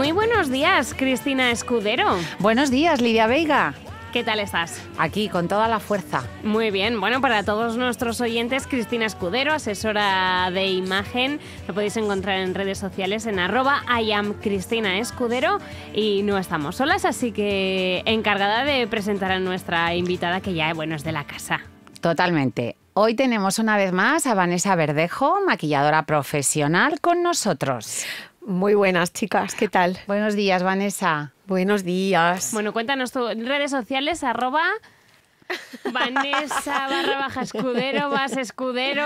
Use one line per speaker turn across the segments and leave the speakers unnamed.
Muy buenos días, Cristina Escudero. Buenos días, Lidia Veiga. ¿Qué tal estás? Aquí, con toda la fuerza. Muy bien, bueno, para todos nuestros oyentes, Cristina Escudero, asesora de imagen, lo podéis encontrar en redes sociales en arroba I am Cristina Escudero y no estamos solas, así que encargada de presentar a nuestra invitada que ya, bueno, es de la casa.
Totalmente. Hoy tenemos una vez más a Vanessa Verdejo, maquilladora profesional, con nosotros. Muy buenas, chicas. ¿Qué tal? Buenos días, Vanessa.
Buenos días. Bueno, cuéntanos en redes sociales, arroba... Vanessa barra baja escudero, vas escudero.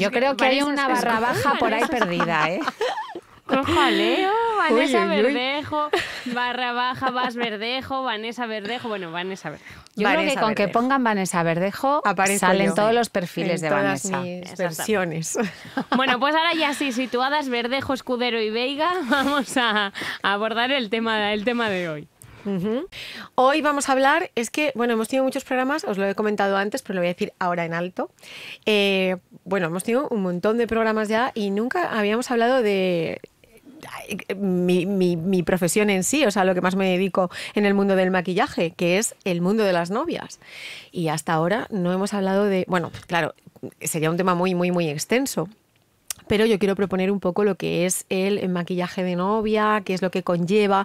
Yo creo que hay una barra baja por ahí
perdida, ¿eh? ¡Qué Vanessa Verdejo,
barra baja, Vas Verdejo, Vanessa Verdejo. Bueno, Vanessa Verdejo. Yo creo que con que
pongan Vanessa
Verdejo salen todos los perfiles de todas Vanessa. versiones.
Bueno, pues ahora ya sí, situadas Verdejo, Escudero y Veiga, vamos a abordar el tema, tema de hoy. Hoy vamos a hablar, es que, bueno, hemos tenido muchos programas, os lo he comentado
antes, pero lo voy a decir ahora en alto. Eh, bueno, hemos tenido un montón de programas ya y nunca habíamos hablado de eh, mi, profesión en sí, o sea, lo que más me dedico en el mundo del maquillaje, que es el mundo de las novias. Y hasta ahora no hemos hablado de, bueno, pues claro, sería un tema muy, muy, muy extenso. Pero yo quiero proponer un poco lo que es el maquillaje de novia, qué es lo que conlleva.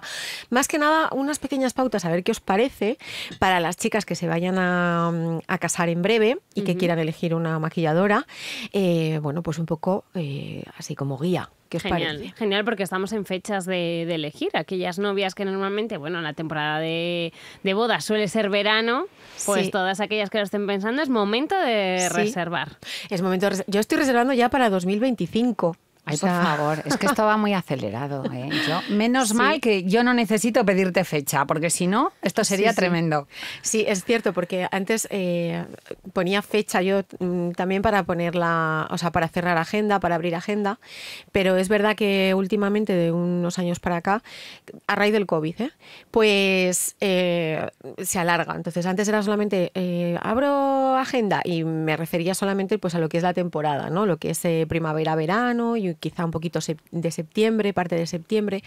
Más que nada, unas pequeñas pautas, a ver qué os parece para las chicas que se vayan a, casar en breve y que quieran elegir una maquilladora. Eh, bueno, pues un poco eh, así como guía genial,
Genial, porque estamos en fechas de, elegir. Aquellas novias que normalmente, bueno, la temporada de, boda suele ser verano, pues todas aquellas que lo estén pensando, es momento de reservar. Es momento
Yo estoy reservando ya para 2025.
Ay, por favor, es que esto va muy acelerado. ¿eh? menos mal que yo no necesito
pedirte fecha, porque si no, esto sería tremendo. Sí, es cierto, porque antes eh, ponía fecha yo mm, también para ponerla, o sea, para cerrar agenda, para abrir agenda, pero es verdad que últimamente, de unos años para acá, a raíz del COVID, ¿eh? pues se alarga. Entonces, antes era solamente abro agenda y me refería solamente pues, a lo que es la temporada, ¿no? lo que es primavera-verano y quizá un poquito de septiembre, parte de septiembre,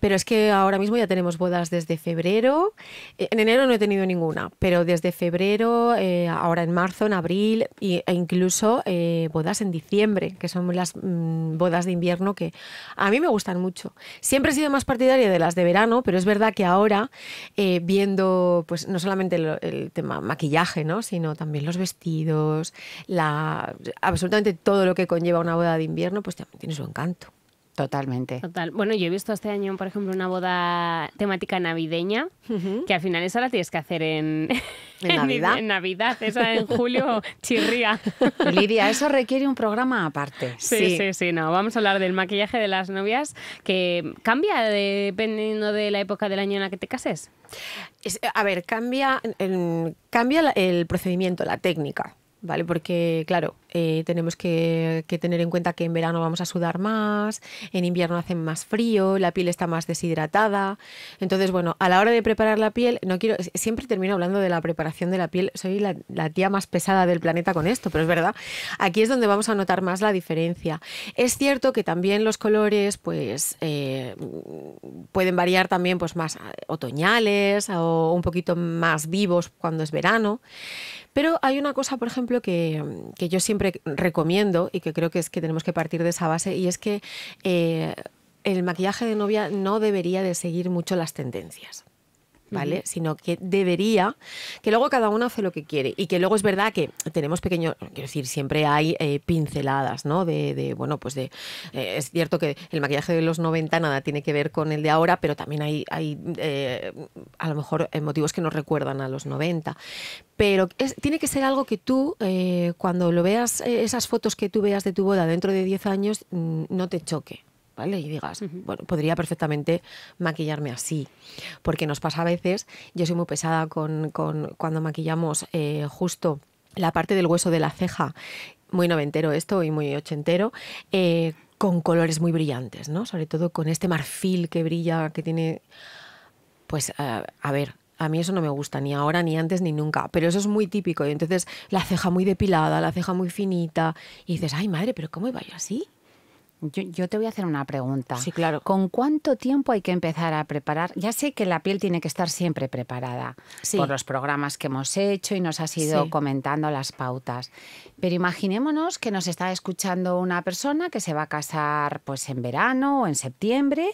pero es que ahora mismo ya tenemos bodas desde febrero. Eh, en enero no he tenido ninguna, pero desde febrero, eh, ahora en marzo, en abril e incluso eh, bodas en diciembre, que son las mm, bodas de invierno que a mí me gustan mucho. Siempre he sido más partidaria de las de verano, pero es verdad que ahora, viendo pues no solamente el, tema maquillaje, ¿no? sino también los vestidos, absolutamente todo lo que conlleva una boda de invierno, pues tiene su encanto. Totalmente.
Bueno, yo he visto este año, por ejemplo, una boda temática navideña, que al final esa la tienes que hacer en, Navidad. en Navidad, esa en julio chirría.
Lidia, eso requiere un programa aparte. Sí, sí,
sí, no. Vamos a hablar del maquillaje de las novias, que cambia dependiendo de la época del año en la que te cases.
a ver, cambia, cambia el procedimiento, la técnica. ¿vale? Porque, claro, eh, tenemos que, tener en cuenta que en verano vamos a sudar más, en invierno hace más frío, la piel está más deshidratada. Entonces, bueno, a la hora de preparar la piel, no quiero, siempre termino hablando de la preparación de la piel, soy la, tía más pesada del planeta con esto, pero es verdad, aquí es donde vamos a notar más la diferencia. Es cierto que también los colores, pues, eh, pueden variar también, pues, más otoñales o un poquito más vivos cuando es verano, pero hay una cosa, por ejemplo, mm, que, yo siempre recomiendo y que creo que es que tenemos que partir de esa base y es que eh, el maquillaje de novia no debería de seguir mucho las tendencias. Sino que debería, que luego cada uno hace lo que quiere y que luego es verdad que tenemos pequeños, quiero decir, siempre hay eh, pinceladas, ¿no? De, de, bueno, pues de, eh, es cierto que el maquillaje de los 90 nada tiene que ver con el de ahora, pero también hay, hay eh, a lo mejor motivos que nos recuerdan a los 90. Pero tiene que ser algo que tú, cuando lo veas, esas fotos que tú veas de tu boda dentro de 10 años, mm, no te choque. Y digas, bueno, podría perfectamente maquillarme así. Porque nos pasa a veces, yo soy muy pesada con, cuando maquillamos eh, justo la parte del hueso de la ceja, muy noventero esto y muy ochentero, eh, con colores muy brillantes, ¿no? Sobre todo con este marfil que brilla, que tiene... Pues, eh, a ver, a mí eso no me gusta, ni ahora, ni antes, ni nunca. Pero eso es muy típico. Y entonces la ceja muy depilada, la ceja muy finita. Y dices, ay madre, pero ¿cómo iba yo así?
Yo, te voy a hacer una pregunta. Sí, claro. ¿Con cuánto tiempo hay que empezar a preparar? Ya sé que la piel tiene que estar siempre preparada sí. por los programas que hemos hecho y nos ha ido comentando las pautas. Pero imaginémonos que nos está escuchando una persona que se va a casar pues en verano o en septiembre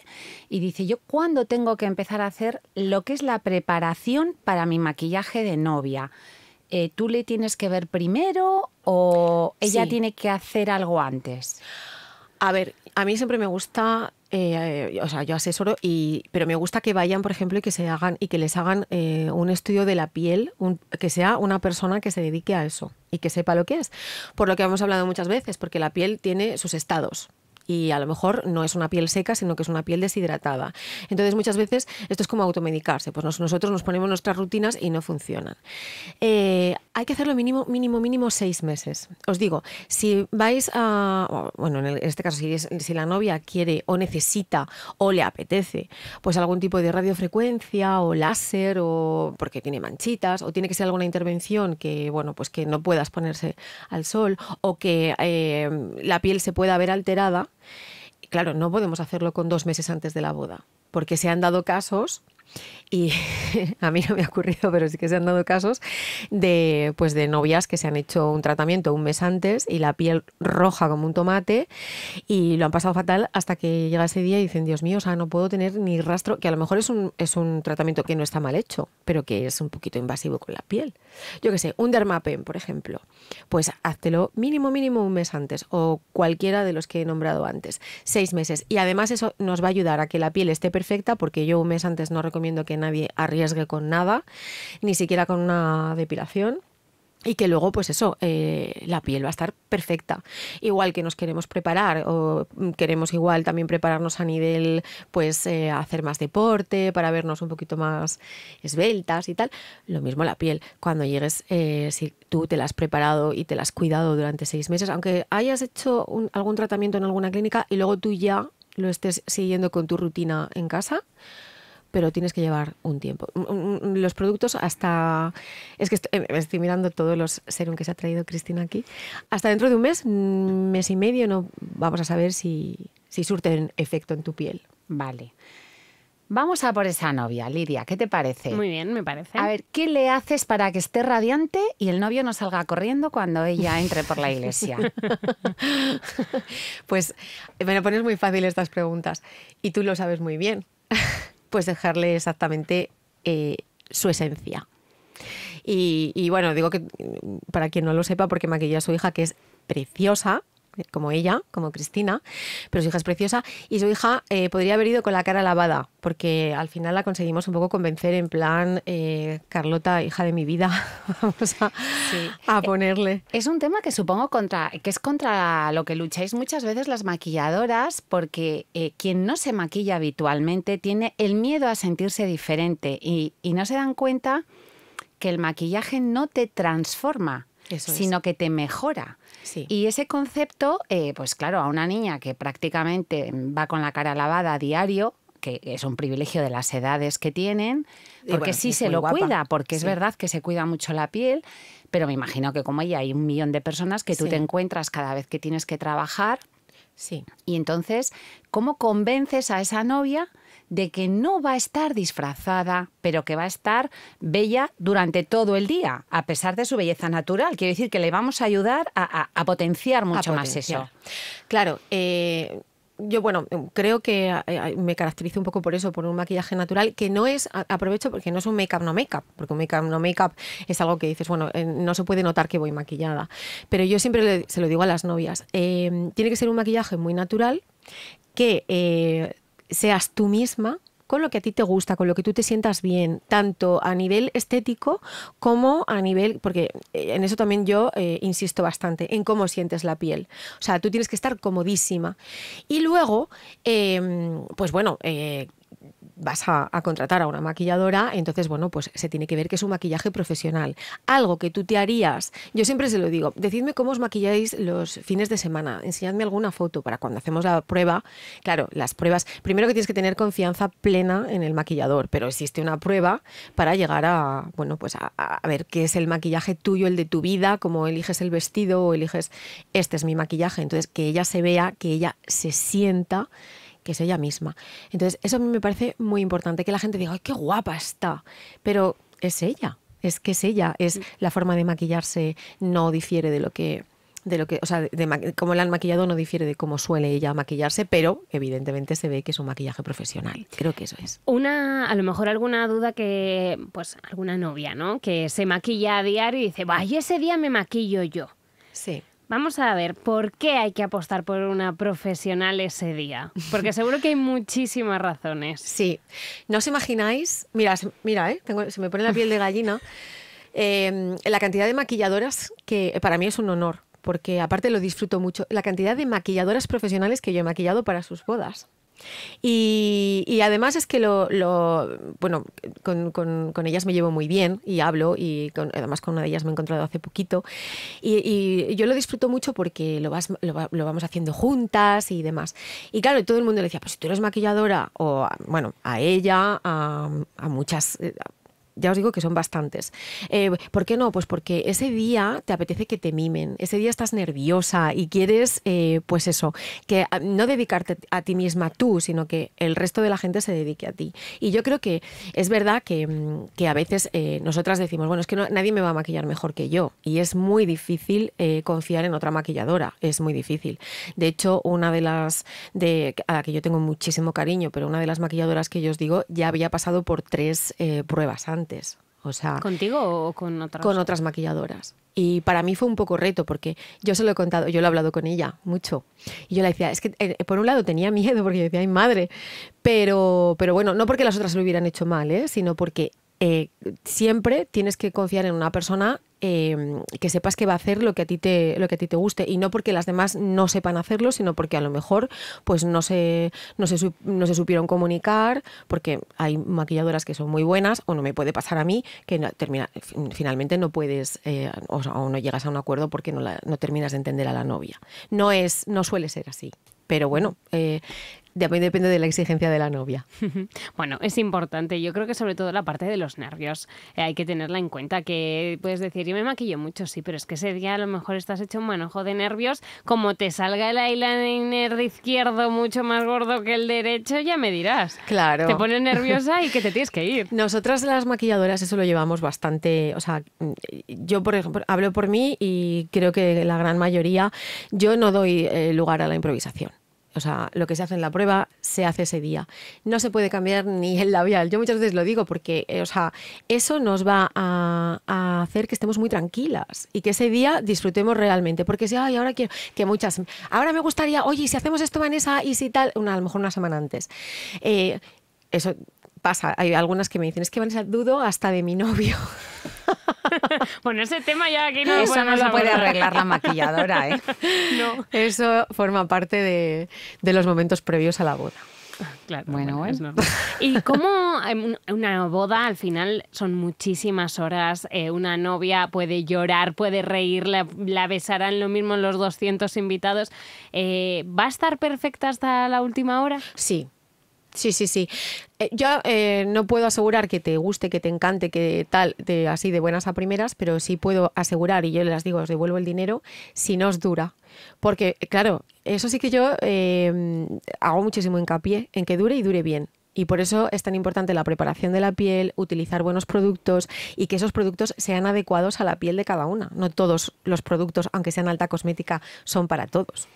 y dice, "Yo cuándo tengo que empezar a hacer lo que es la preparación para mi maquillaje de novia?" Eh, ¿Tú le tienes
que ver primero o ella tiene que hacer algo antes? A ver, a mí siempre me gusta eh, o sea, yo asesoro, y, pero me gusta que vayan, por ejemplo, y que se hagan y que les hagan eh, un estudio de la piel, que sea una persona que se dedique a eso y que sepa lo que es. Por lo que hemos hablado muchas veces, porque la piel tiene sus estados y a lo mejor no es una piel seca, sino que es una piel deshidratada. Entonces muchas veces esto es como automedicarse, pues nosotros nos ponemos nuestras rutinas y no funcionan. Eh, hay que hacerlo mínimo, mínimo, mínimo seis meses. Os digo, si vais a, bueno, en, este caso si, la novia quiere o necesita o le apetece, pues algún tipo de radiofrecuencia o láser o porque tiene manchitas o tiene que ser alguna intervención que, bueno, pues que no puedas ponerse al sol o que eh, la piel se pueda ver alterada, Claro, no podemos hacerlo con dos meses antes de la boda, porque se han dado casos y a mí no me ha ocurrido, pero sí que se han dado casos de, pues de novias que se han hecho un tratamiento un mes antes y la piel roja como un tomate y lo han pasado fatal hasta que llega ese día y dicen, Dios mío, o sea, no puedo tener ni rastro, que a lo mejor es un, es un tratamiento que no está mal hecho, pero que es un poquito invasivo con la piel. Yo qué sé, un dermapen, por ejemplo, pues háztelo mínimo, mínimo un mes antes o cualquiera de los que he nombrado antes, seis meses. Y además eso nos va a ayudar a que la piel esté perfecta porque yo un mes antes no recomiendo que nadie arriesgue con nada, ni siquiera con una depilación y que luego, pues eso, eh, la piel va a estar perfecta. Igual que nos queremos preparar o queremos igual también prepararnos a nivel, pues eh, hacer más deporte para vernos un poquito más esbeltas y tal, lo mismo la piel. Cuando llegues, eh, si tú te la has preparado y te la has cuidado durante seis meses, aunque hayas hecho algún tratamiento en alguna clínica y luego tú ya lo estés siguiendo con tu rutina en casa, pero tienes que llevar un tiempo. Mm, mm, mm, los productos hasta... Es que em, estoy, mirando todos los serum que se ha traído Cristina aquí. Hasta dentro de un mes, mes y medio, no vamos a saber si, si surten efecto en tu piel. Vale. Vamos a por esa novia,
Lidia, ¿qué te parece? Muy bien, me parece. A ver, ¿qué le haces para que esté radiante y el novio no salga
corriendo cuando ella entre por la iglesia? pues me lo pones muy fácil estas preguntas y tú lo sabes muy bien pues dejarle exactamente eh, su esencia. Y, y, bueno, digo que para quien no lo sepa, porque maquilla a su hija, que es preciosa, como ella, como Cristina, pero su hija es preciosa. Y su hija eh, podría haber ido con la cara lavada, porque al final la conseguimos un poco convencer en plan, eh, Carlota, hija de mi vida, vamos a, eh,
ponerle. Es un tema que supongo contra, que es contra lo que lucháis muchas veces las maquilladoras, porque quien no se maquilla habitualmente tiene el miedo a sentirse diferente y no se dan cuenta que el maquillaje no te transforma sino que te mejora. Y ese concepto, eh, pues claro, a una niña que prácticamente va con la cara lavada a diario, que es un privilegio de las edades que tienen,
porque sí se lo cuida, porque es verdad
que se cuida mucho la piel, pero me imagino que como ella hay un millón de personas que tú te encuentras cada vez que tienes que trabajar. Sí. Y entonces, ¿cómo convences a esa novia de que no va a estar disfrazada, pero que va a estar bella durante todo el día, a pesar de su belleza natural.
Quiero decir que le vamos a ayudar a, potenciar mucho más eso. Claro. Eh, yo, bueno, creo que eh, eh, me caracterizo un poco por eso, por un maquillaje natural, que no es, aprovecho porque no es un make-up no make-up, porque un make-up no make-up es algo que dices, bueno, no se puede notar que voy maquillada. Pero yo siempre se lo digo a las novias, tiene que ser un maquillaje muy natural, que seas tú misma con lo que a ti te gusta, con lo que tú te sientas bien, tanto a nivel estético como a nivel, porque eh, en eso también yo eh, insisto bastante, en cómo sientes la piel. O sea, tú tienes que estar comodísima. Y luego, em, pues bueno, eh, vas a, contratar a una maquilladora, entonces, bueno, pues se tiene que ver que es un maquillaje profesional. Algo que tú te harías, yo siempre se lo digo, decidme cómo os maquilláis los fines de semana, enseñadme alguna foto para cuando hacemos la prueba. Claro, las pruebas, primero que tienes que tener confianza plena en el maquillador, pero existe una prueba para llegar a, bueno, pues a, a ver qué es el maquillaje tuyo, el de tu vida, cómo eliges el vestido o eliges, este es mi maquillaje. Entonces, que ella se vea, que ella se sienta que es ella misma. Entonces, eso a mí me parece muy importante, que la gente diga, ¡ay, qué guapa está! Pero es ella, es que es ella, es mm. la forma de maquillarse, no difiere de lo que de lo que, o sea, de, la han maquillado no difiere de cómo suele ella maquillarse, pero evidentemente se ve que es un maquillaje profesional. Creo que eso es.
Una, a lo mejor alguna duda que, pues, alguna novia, ¿no? Que se maquilla a diario y dice, vaya, ese día me maquillo yo. Sí. Vamos a ver, ¿por qué hay que apostar por una profesional ese día? Porque seguro que hay muchísimas razones. Sí. ¿No os imagináis?
Mira, se, mira, eh, se me pone la piel de gallina. Em, la cantidad de maquilladoras que eh, para mí es un honor, porque aparte lo disfruto mucho. La cantidad de maquilladoras profesionales que yo he maquillado para sus bodas. Y, además es que lo, bueno, con, ellas me llevo muy bien y hablo y además con una de ellas me he encontrado hace poquito y, yo lo disfruto mucho porque lo, vamos haciendo juntas y demás. Y claro, todo el mundo le decía, pues si tú eres maquilladora o, bueno, a ella, a, muchas... Eh, ya os digo que son bastantes. Eh, ¿Por qué no? Pues porque ese día te apetece que te mimen, ese día estás nerviosa y quieres, eh, pues eso, que ah, no dedicarte a ti misma tú, sino que el resto de la gente se dedique a ti. Y yo creo que es verdad que, mm, a veces eh, nosotras decimos, bueno, es que nadie me va a maquillar mejor que yo y es muy difícil confiar en otra maquilladora, es muy difícil. De hecho, una de las, de, a la que yo tengo muchísimo cariño, pero una de las maquilladoras que yo os digo ya había pasado por tres pruebas antes o sea, ¿Contigo o con otras? Con otras maquilladoras. Y para mí fue un poco reto porque yo se lo he contado, yo lo he hablado con ella mucho. Y yo le decía, es que eh, por un lado tenía miedo porque yo decía, ay madre, pero, pero bueno, no porque las otras lo hubieran hecho mal, ¿eh? sino porque eh, siempre tienes que confiar en una persona eh, que sepas que va a hacer lo que a ti te lo que a ti te guste y no porque las demás no sepan hacerlo sino porque a lo mejor pues no se no se, no se supieron comunicar porque hay maquilladoras que son muy buenas o no me puede pasar a mí que finalmente no puedes eh, o, no llegas a un acuerdo porque no, no terminas de entender a la novia
no es no suele ser así
pero bueno, depende de la exigencia de la novia.
bueno, es importante. Yo creo que sobre todo la parte de los nervios eh, hay que tenerla en cuenta. Que puedes decir, yo me maquillo mucho, sí, pero es que ese día a lo mejor estás hecho un manojo de nervios. Como te salga el eyeliner izquierdo mucho más gordo que el derecho, ya me dirás. Claro. Te pones nerviosa y que te tienes que ir.
Nosotras las maquilladoras eso lo llevamos bastante. O sea, yo por ejemplo hablo por mí y creo que la gran mayoría yo no doy eh, lugar a la improvisación o sea, lo que se hace en la prueba se hace ese día. No se puede cambiar ni el labial. Yo muchas veces lo digo porque, eh, o sea, eso nos va a, hacer que estemos muy tranquilas y que ese día disfrutemos realmente. Porque si, ay, ahora quiero, que muchas, ahora me gustaría, oye, si hacemos esto, Vanessa, y si tal, una, a lo mejor una semana antes. Eh, eso pasa, hay algunas que me dicen, es que van ser dudo hasta de mi novio.
bueno, ese tema ya aquí no Eso no puede arreglar la maquilladora, ¿eh? No.
Eso forma parte de, los momentos previos a la boda. Claro, bueno,
Y cómo em, una boda al final son muchísimas horas, eh, una novia puede llorar, puede reír, la, besarán lo mismo los 200 invitados. Eh, ¿Va a estar perfecta hasta la última hora?
Sí, Sí, sí, sí. Eh, yo eh, no puedo asegurar que te guste, que te encante, que tal, así de buenas a primeras, pero sí puedo asegurar, y yo les digo, os devuelvo el dinero si no os dura. Porque, claro, eso sí que yo em, hago muchísimo hincapié en que dure y dure bien. Y por eso es tan importante la preparación de la piel, utilizar buenos productos y que esos productos sean adecuados a la piel de cada una. No todos los productos, aunque sean alta cosmética, son para todos.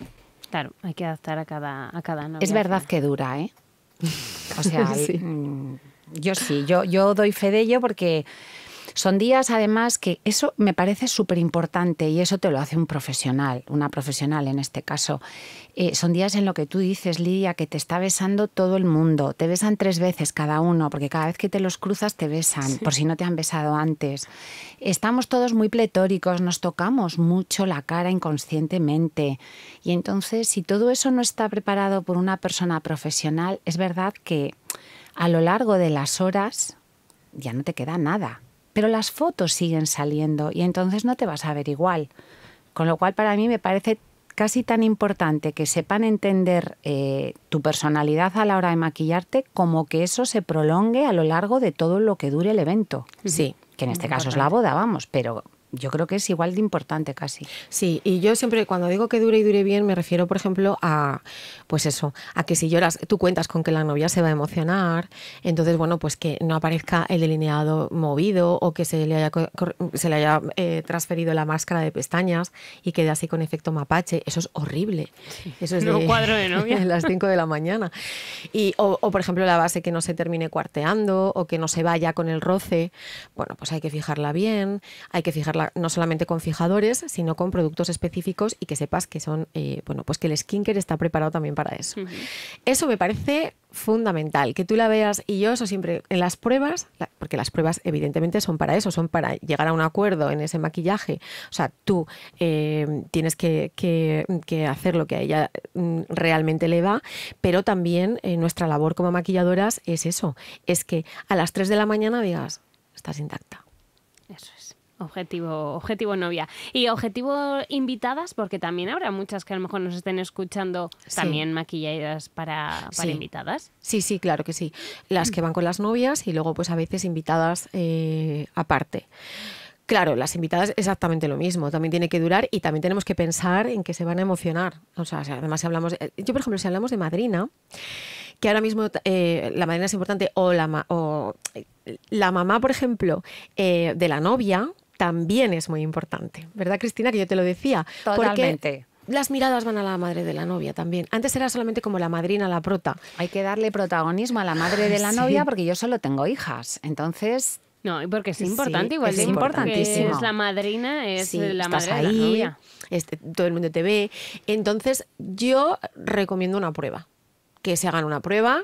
Claro, hay que adaptar a cada, a cada Es verdad
que dura, ¿eh? O sea, mm, yo sí, yo, yo doy fe de ello porque son días, además, que eso me parece súper importante y eso te lo hace un profesional, una profesional en este caso. Eh, son días en lo que tú dices, Lidia, que te está besando todo el mundo. Te besan tres veces cada uno, porque cada vez que te los cruzas te besan, por si no te han besado antes. Estamos todos muy pletóricos, nos tocamos mucho la cara inconscientemente. Y entonces, si todo eso no está preparado por una persona profesional, es verdad que a lo largo de las horas ya no te queda nada. Pero las fotos siguen saliendo y entonces no te vas a ver igual. Con lo cual para mí me parece casi tan importante que sepan entender eh, tu personalidad a la hora de maquillarte como que eso se prolongue a lo largo de todo lo que dure el evento. Sí. Que en este caso es la boda, vamos, pero yo creo que es igual de importante
casi. Sí, y yo siempre cuando digo que dure y dure bien me refiero, por ejemplo, a pues eso, a que si lloras, tú cuentas con que la novia se va a emocionar, entonces bueno, pues que no aparezca el delineado movido o que se le haya, se le haya eh, transferido la máscara de pestañas y quede así con efecto mapache, eso es horrible. Eso es cuadro de novia. a las 5 de la mañana. Y o, o por ejemplo la base que no se termine cuarteando o que no se vaya con el roce, bueno, pues hay que fijarla bien, hay que fijar no solamente con fijadores, sino con productos específicos y que sepas que son, eh, bueno, pues que el skincare está preparado también para eso. Eso me parece fundamental, que tú la veas y yo eso siempre en las pruebas, porque las pruebas evidentemente son para eso, son para llegar a un acuerdo en ese maquillaje. O sea, tú eh, tienes que, hacer lo que a ella mm, realmente le va, pero también eh, nuestra labor como maquilladoras es eso, es que a las 3 de la mañana digas, estás intacta
Objetivo, objetivo novia. Y objetivo invitadas, porque también habrá muchas que a lo mejor nos estén escuchando también maquilladas para, para invitadas.
Sí, sí, claro que sí. Las que van con las novias y luego pues a veces invitadas eh, aparte. Claro, las invitadas exactamente lo mismo, también tiene que durar y también tenemos que pensar en que se van a emocionar. O sea, además si hablamos, eh, yo por ejemplo, si hablamos de madrina, que ahora mismo eh, la madrina es importante, o la, o la mamá, por ejemplo, de la novia, también es muy importante. ¿Verdad, Cristina? Que yo te lo decía. Totalmente. las miradas van a la madre de la novia también. Antes era solamente como la madrina, la prota. Hay que darle protagonismo a la madre de la novia porque yo solo tengo hijas. Entonces.
No, porque es importante, igual es importantísimo. Es la madrina, es la madre de la novia.
Este, todo el mundo te ve. Entonces, yo recomiendo una prueba que se hagan una prueba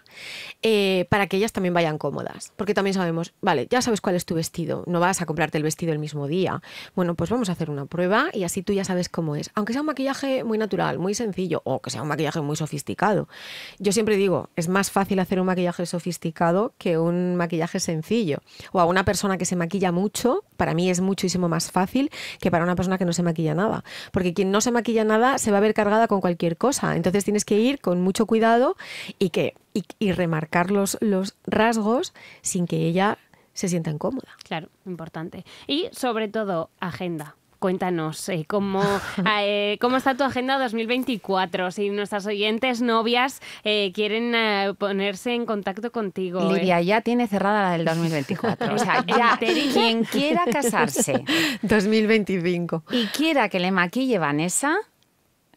eh, para que ellas también vayan cómodas. Porque también sabemos, vale, ya sabes cuál es tu vestido, no vas a comprarte el vestido el mismo día. Bueno, pues vamos a hacer una prueba y así tú ya sabes cómo es. Aunque sea un maquillaje muy natural, muy sencillo o que sea un maquillaje muy sofisticado. Yo siempre digo, es más fácil hacer un maquillaje sofisticado que un maquillaje sencillo. O a una persona que se maquilla mucho, para mí es muchísimo más fácil que para una persona que no se maquilla nada. Porque quien no se maquilla nada se va a ver cargada con cualquier cosa. Entonces tienes que ir con mucho cuidado y, que, y, remarcar los, los rasgos sin que ella se sienta
incómoda. Claro, importante. Y sobre todo, agenda cuéntanos eh, ah, eh, cómo, está tu agenda 2024. Si nuestras oyentes novias eh, quieren ponerse en contacto contigo. Lidia
ya tiene cerrada la del 2024. o sea, ya quien quiera casarse. 2025. Y quiera que le maquille Vanessa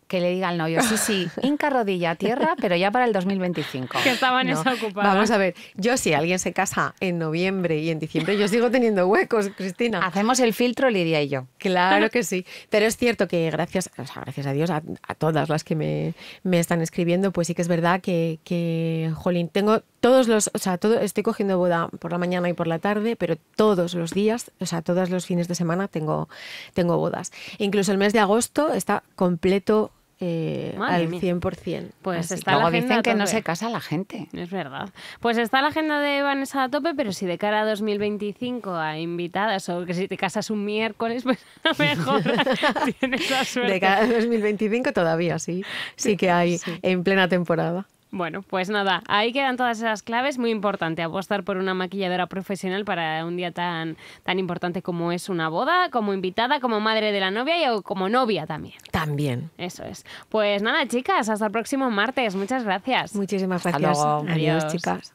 que le diga al novio, sí, sí, hinca rodilla tierra, pero
ya para el 2025. Que estaban no. ocupada Vamos a ver, yo si alguien se casa en noviembre y en diciembre, yo sigo teniendo huecos, Cristina. Hacemos el filtro, Lidia y yo. Claro que sí, pero es cierto que gracias, gracias a Dios, a, todas las que me, están escribiendo, pues sí que es verdad que, que jolín, tengo todos los, o sea, estoy cogiendo boda por la mañana y por la tarde, pero todos los días, o sea, todos los fines de semana tengo, tengo bodas. Incluso el mes de agosto está completo eh, al 100%. Pues está la agenda dicen que no se
casa la gente. Es verdad. Pues está la agenda de Vanessa a tope, pero si de cara a 2025 a invitadas o que si te casas un miércoles, pues a mejor tienes la suerte. De cara a
2025 todavía sí. Sí que hay en plena temporada.
Bueno, pues nada, ahí quedan todas esas claves. Muy importante apostar por una maquilladora profesional para un día tan, tan importante como es una boda, como invitada, como madre de la novia y como novia también. También. Eso es. Pues nada, chicas, hasta el próximo martes. Muchas gracias. Muchísimas gracias. Adiós chicas.